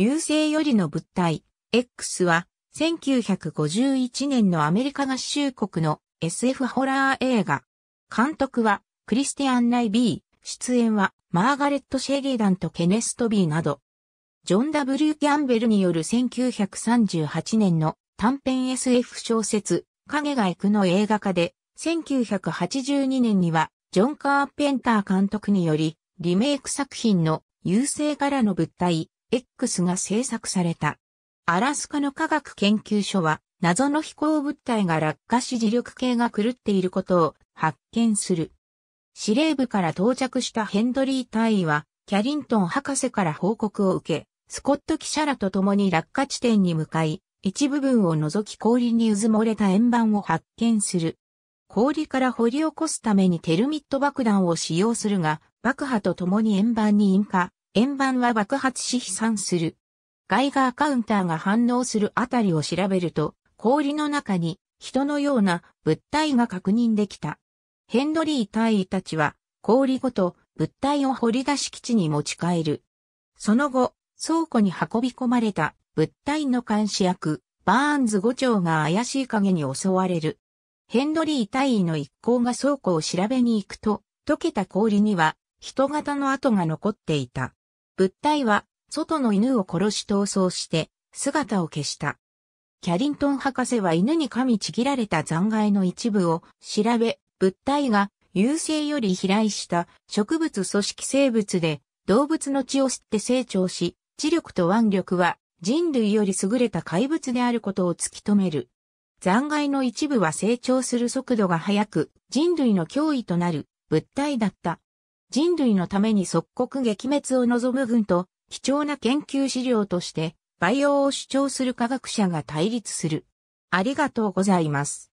優勢よりの物体、X は、1951年のアメリカ合衆国の SF ホラー映画。監督は、クリスティアン・ライ・ビー、出演は、マーガレット・シェゲダンとケネスト・ビーなど、ジョン・ W・ キャンベルによる1938年の短編 SF 小説、影が行くの映画化で、1982年には、ジョン・カーペンター監督により、リメイク作品の優勢からの物体、X が制作された。アラスカの科学研究所は、謎の飛行物体が落下し磁力計が狂っていることを発見する。司令部から到着したヘンドリー隊員は、キャリントン博士から報告を受け、スコット記者らと共に落下地点に向かい、一部分を除き氷に渦漏もれた円盤を発見する。氷から掘り起こすためにテルミット爆弾を使用するが、爆破と共に円盤に引火、円盤は爆発し飛散する。ガイガーカウンターが反応するあたりを調べると、氷の中に人のような物体が確認できた。ヘンドリー隊員たちは氷ごと物体を掘り出し基地に持ち帰る。その後、倉庫に運び込まれた物体の監視役、バーンズ伍長が怪しい影に襲われる。ヘンドリー隊員の一行が倉庫を調べに行くと、溶けた氷には人型の跡が残っていた。物体は、外の犬を殺し逃走して、姿を消した。キャリントン博士は犬に噛みちぎられた残骸の一部を調べ、物体が優勢より飛来した植物組織生物で動物の血を吸って成長し、知力と腕力は人類より優れた怪物であることを突き止める。残骸の一部は成長する速度が速く、人類の脅威となる物体だった。人類のために即刻撃滅を望む軍と、貴重な研究資料として、培養を主張する科学者が対立する。ありがとうございます。